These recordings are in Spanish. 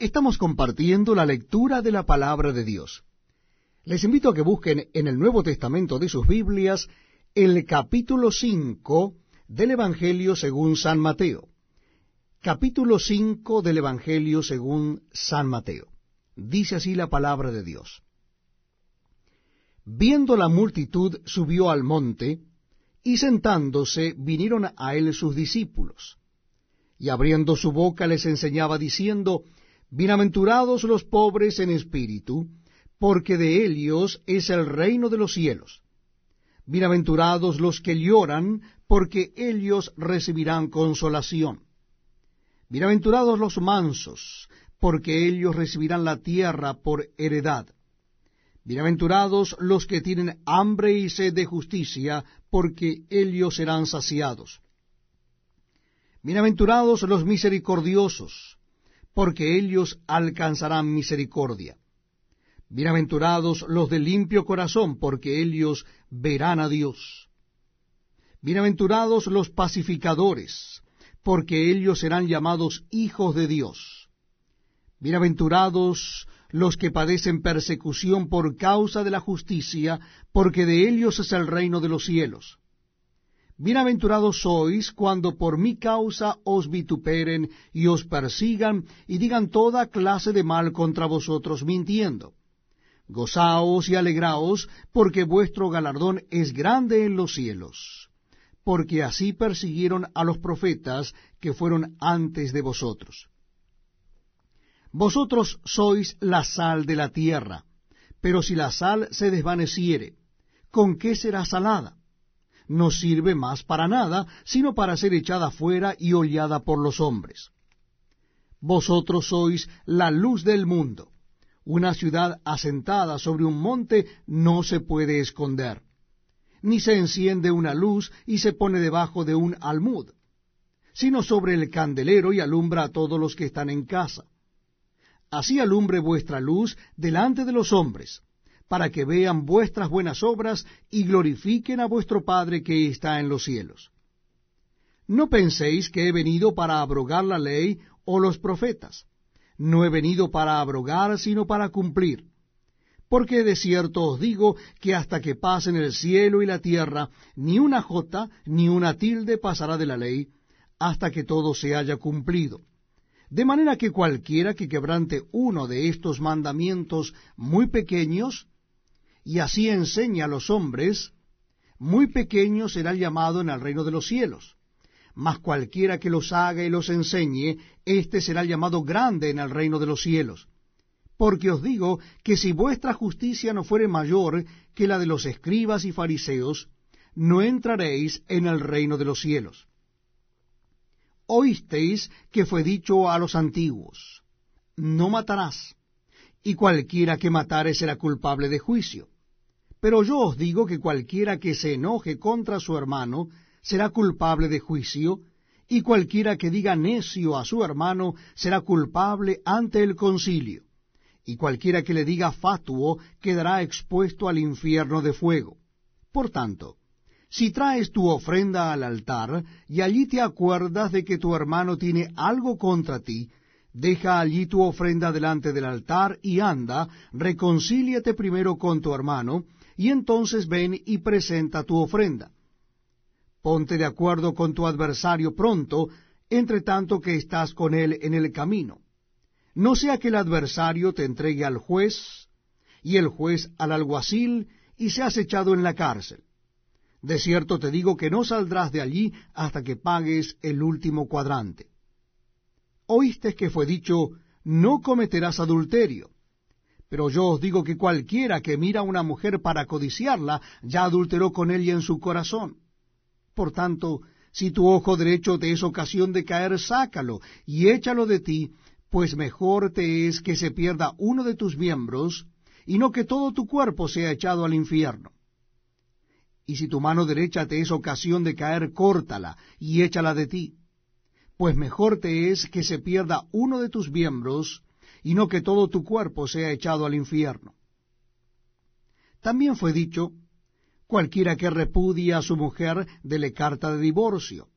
Estamos compartiendo la lectura de la palabra de Dios. Les invito a que busquen en el Nuevo Testamento de sus Biblias el capítulo 5 del Evangelio según San Mateo. Capítulo 5 del Evangelio según San Mateo. Dice así la palabra de Dios. Viendo la multitud subió al monte, y sentándose vinieron a él sus discípulos. Y abriendo su boca les enseñaba diciendo, Bienaventurados los pobres en espíritu, porque de ellos es el reino de los cielos. Bienaventurados los que lloran, porque ellos recibirán consolación. Bienaventurados los mansos, porque ellos recibirán la tierra por heredad. Bienaventurados los que tienen hambre y sed de justicia, porque ellos serán saciados. Bienaventurados los misericordiosos, porque ellos alcanzarán misericordia. Bienaventurados los de limpio corazón, porque ellos verán a Dios. Bienaventurados los pacificadores, porque ellos serán llamados hijos de Dios. Bienaventurados los que padecen persecución por causa de la justicia, porque de ellos es el reino de los cielos. Bienaventurados sois cuando por mi causa os vituperen y os persigan y digan toda clase de mal contra vosotros mintiendo. Gozaos y alegraos, porque vuestro galardón es grande en los cielos, porque así persiguieron a los profetas que fueron antes de vosotros. Vosotros sois la sal de la tierra, pero si la sal se desvaneciere, ¿con qué será salada? no sirve más para nada, sino para ser echada fuera y hollada por los hombres. Vosotros sois la luz del mundo. Una ciudad asentada sobre un monte no se puede esconder. Ni se enciende una luz y se pone debajo de un almud, sino sobre el candelero y alumbra a todos los que están en casa. Así alumbre vuestra luz delante de los hombres para que vean vuestras buenas obras y glorifiquen a vuestro Padre que está en los cielos. No penséis que he venido para abrogar la ley o los profetas. No he venido para abrogar, sino para cumplir. Porque de cierto os digo que hasta que pasen el cielo y la tierra, ni una jota ni una tilde pasará de la ley, hasta que todo se haya cumplido. De manera que cualquiera que quebrante uno de estos mandamientos muy pequeños, y así enseña a los hombres, muy pequeño será llamado en el reino de los cielos. Mas cualquiera que los haga y los enseñe, éste será llamado grande en el reino de los cielos. Porque os digo que si vuestra justicia no fuere mayor que la de los escribas y fariseos, no entraréis en el reino de los cielos. Oísteis que fue dicho a los antiguos, no matarás, y cualquiera que matare será culpable de juicio. Pero yo os digo que cualquiera que se enoje contra su hermano será culpable de juicio, y cualquiera que diga necio a su hermano será culpable ante el concilio, y cualquiera que le diga fatuo quedará expuesto al infierno de fuego. Por tanto, si traes tu ofrenda al altar y allí te acuerdas de que tu hermano tiene algo contra ti, deja allí tu ofrenda delante del altar y anda, reconcíliate primero con tu hermano, y entonces ven y presenta tu ofrenda. Ponte de acuerdo con tu adversario pronto, entre tanto que estás con él en el camino. No sea que el adversario te entregue al juez, y el juez al alguacil, y seas echado en la cárcel. De cierto te digo que no saldrás de allí hasta que pagues el último cuadrante. Oíste que fue dicho, no cometerás adulterio. Pero yo os digo que cualquiera que mira a una mujer para codiciarla, ya adulteró con ella en su corazón. Por tanto, si tu ojo derecho te es ocasión de caer, sácalo y échalo de ti, pues mejor te es que se pierda uno de tus miembros, y no que todo tu cuerpo sea echado al infierno. Y si tu mano derecha te es ocasión de caer, córtala y échala de ti, pues mejor te es que se pierda uno de tus miembros, y no que todo tu cuerpo sea echado al infierno. También fue dicho, cualquiera que repudia a su mujer, dele carta de divorcio.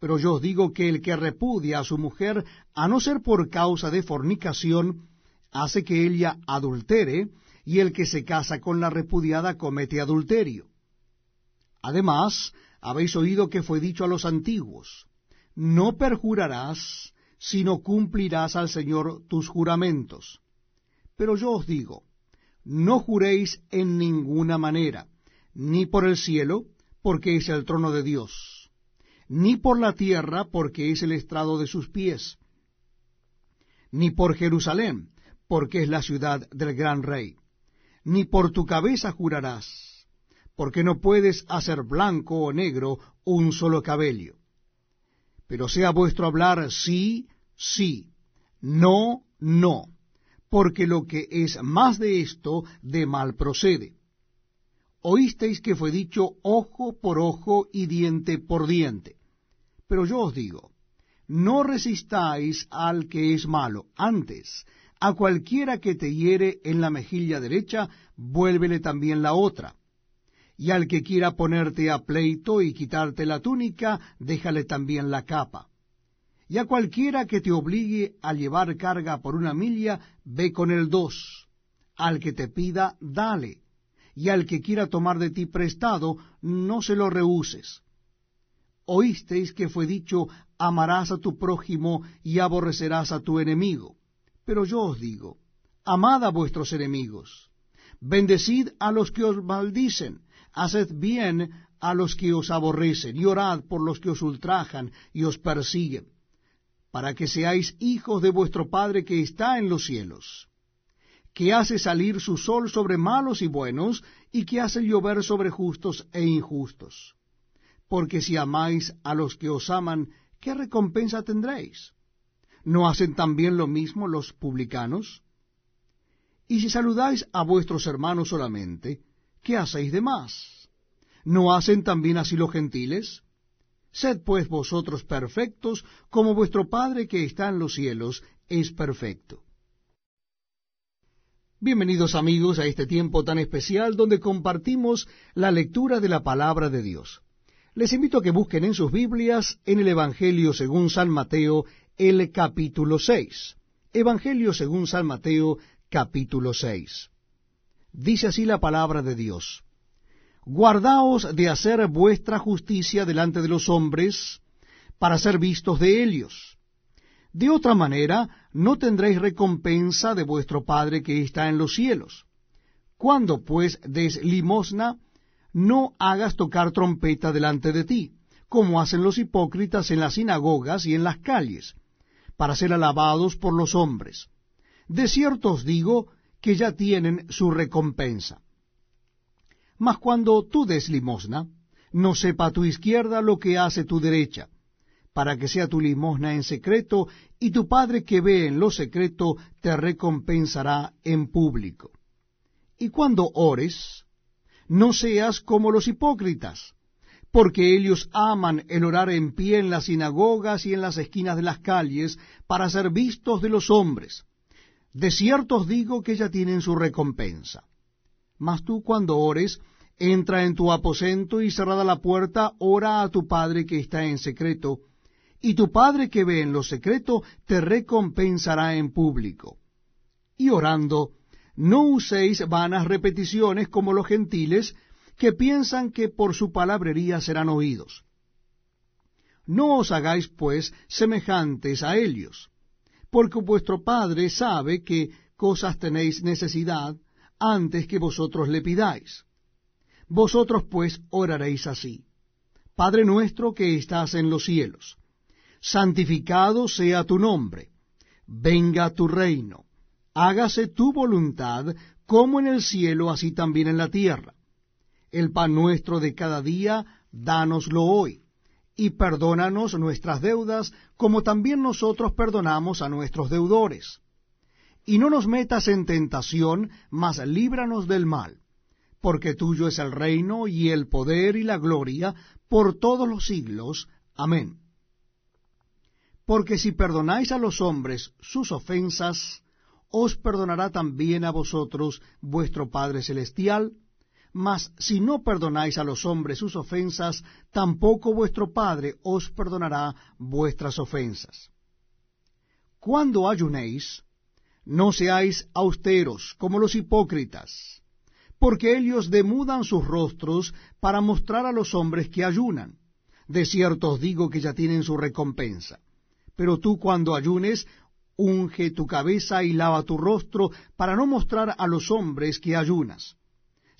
Pero yo os digo que el que repudia a su mujer, a no ser por causa de fornicación, hace que ella adultere, y el que se casa con la repudiada comete adulterio. Además, habéis oído que fue dicho a los antiguos, no perjurarás, sino cumplirás al Señor tus juramentos. Pero yo os digo, no juréis en ninguna manera, ni por el cielo, porque es el trono de Dios, ni por la tierra, porque es el estrado de sus pies, ni por Jerusalén, porque es la ciudad del gran rey, ni por tu cabeza jurarás, porque no puedes hacer blanco o negro un solo cabello pero sea vuestro hablar sí, sí, no, no, porque lo que es más de esto de mal procede. Oísteis que fue dicho ojo por ojo y diente por diente. Pero yo os digo, no resistáis al que es malo, antes, a cualquiera que te hiere en la mejilla derecha, vuélvele también la otra y al que quiera ponerte a pleito y quitarte la túnica, déjale también la capa. Y a cualquiera que te obligue a llevar carga por una milla, ve con el dos. Al que te pida, dale. Y al que quiera tomar de ti prestado, no se lo rehuses. Oísteis que fue dicho, amarás a tu prójimo y aborrecerás a tu enemigo. Pero yo os digo, amad a vuestros enemigos, bendecid a los que os maldicen, Haced bien a los que os aborrecen, y orad por los que os ultrajan y os persiguen, para que seáis hijos de vuestro Padre que está en los cielos, que hace salir su sol sobre malos y buenos, y que hace llover sobre justos e injustos. Porque si amáis a los que os aman, ¿qué recompensa tendréis? ¿No hacen también lo mismo los publicanos? Y si saludáis a vuestros hermanos solamente, ¿qué hacéis de más? ¿No hacen también así los gentiles? Sed pues vosotros perfectos, como vuestro Padre que está en los cielos es perfecto. Bienvenidos amigos a este tiempo tan especial donde compartimos la lectura de la palabra de Dios. Les invito a que busquen en sus Biblias en el Evangelio según San Mateo el capítulo 6. Evangelio según San Mateo capítulo 6. Dice así la palabra de Dios. Guardaos de hacer vuestra justicia delante de los hombres, para ser vistos de ellos. De otra manera, no tendréis recompensa de vuestro Padre que está en los cielos. Cuando pues des limosna, no hagas tocar trompeta delante de ti, como hacen los hipócritas en las sinagogas y en las calles, para ser alabados por los hombres. De cierto os digo que ya tienen su recompensa. Mas cuando tú des limosna, no sepa tu izquierda lo que hace tu derecha, para que sea tu limosna en secreto, y tu Padre que ve en lo secreto te recompensará en público. Y cuando ores, no seas como los hipócritas, porque ellos aman el orar en pie en las sinagogas y en las esquinas de las calles, para ser vistos de los hombres. De cierto os digo que ya tienen su recompensa. Mas tú cuando ores, entra en tu aposento y cerrada la puerta, ora a tu Padre que está en secreto, y tu Padre que ve en lo secreto te recompensará en público. Y orando, no uséis vanas repeticiones como los gentiles, que piensan que por su palabrería serán oídos. No os hagáis, pues, semejantes a ellos porque vuestro Padre sabe que cosas tenéis necesidad antes que vosotros le pidáis. Vosotros pues oraréis así. Padre nuestro que estás en los cielos, santificado sea tu nombre, venga tu reino, hágase tu voluntad como en el cielo, así también en la tierra. El pan nuestro de cada día, dánoslo hoy y perdónanos nuestras deudas, como también nosotros perdonamos a nuestros deudores. Y no nos metas en tentación, mas líbranos del mal, porque tuyo es el reino y el poder y la gloria por todos los siglos. Amén. Porque si perdonáis a los hombres sus ofensas, os perdonará también a vosotros vuestro Padre Celestial, mas si no perdonáis a los hombres sus ofensas, tampoco vuestro Padre os perdonará vuestras ofensas. Cuando ayunéis, no seáis austeros como los hipócritas, porque ellos demudan sus rostros para mostrar a los hombres que ayunan. De cierto os digo que ya tienen su recompensa. Pero tú cuando ayunes, unge tu cabeza y lava tu rostro para no mostrar a los hombres que ayunas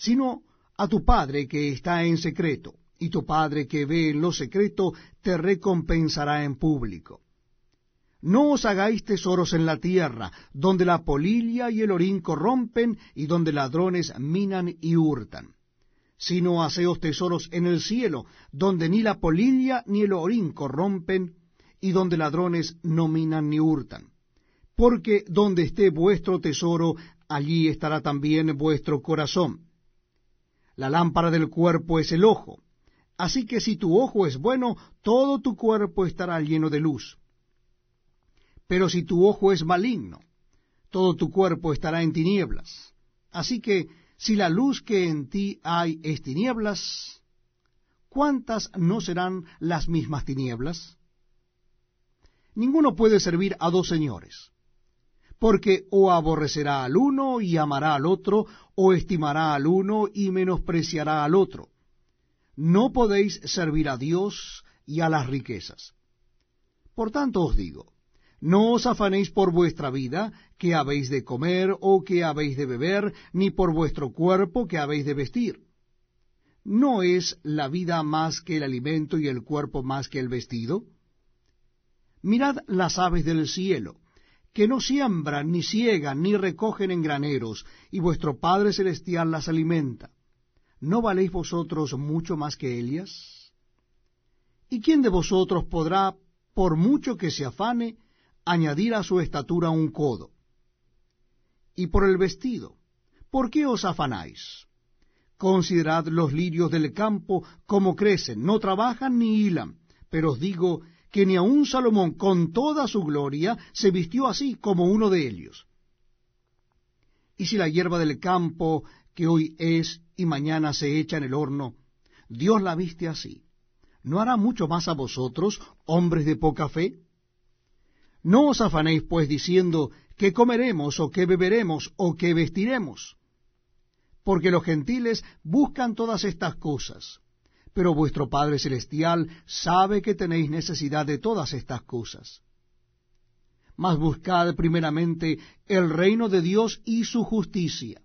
sino a tu Padre que está en secreto, y tu Padre que ve en lo secreto te recompensará en público. No os hagáis tesoros en la tierra, donde la polilla y el orín corrompen, y donde ladrones minan y hurtan. Sino haceos tesoros en el cielo, donde ni la polilla ni el orín corrompen, y donde ladrones no minan ni hurtan. Porque donde esté vuestro tesoro, allí estará también vuestro corazón. La lámpara del cuerpo es el ojo. Así que si tu ojo es bueno, todo tu cuerpo estará lleno de luz. Pero si tu ojo es maligno, todo tu cuerpo estará en tinieblas. Así que si la luz que en ti hay es tinieblas, ¿cuántas no serán las mismas tinieblas? Ninguno puede servir a dos señores porque o aborrecerá al uno y amará al otro, o estimará al uno y menospreciará al otro. No podéis servir a Dios y a las riquezas. Por tanto os digo, no os afanéis por vuestra vida, que habéis de comer o que habéis de beber, ni por vuestro cuerpo, que habéis de vestir. ¿No es la vida más que el alimento y el cuerpo más que el vestido? Mirad las aves del cielo que no siembran, ni ciegan, ni recogen en graneros, y vuestro Padre Celestial las alimenta. ¿No valéis vosotros mucho más que ellas? ¿Y quién de vosotros podrá, por mucho que se afane, añadir a su estatura un codo? Y por el vestido, ¿por qué os afanáis? Considerad los lirios del campo como crecen, no trabajan ni hilan, pero os digo que ni aun Salomón con toda su gloria se vistió así como uno de ellos. Y si la hierba del campo que hoy es y mañana se echa en el horno, Dios la viste así, ¿no hará mucho más a vosotros, hombres de poca fe? No os afanéis, pues, diciendo, ¿qué comeremos o qué beberemos o qué vestiremos? Porque los gentiles buscan todas estas cosas pero vuestro Padre Celestial sabe que tenéis necesidad de todas estas cosas. Mas buscad primeramente el reino de Dios y su justicia,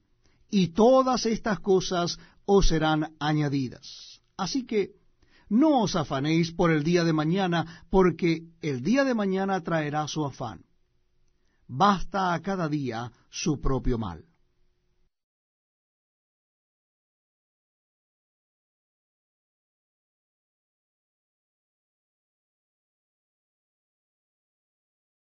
y todas estas cosas os serán añadidas. Así que no os afanéis por el día de mañana, porque el día de mañana traerá su afán. Basta a cada día su propio mal.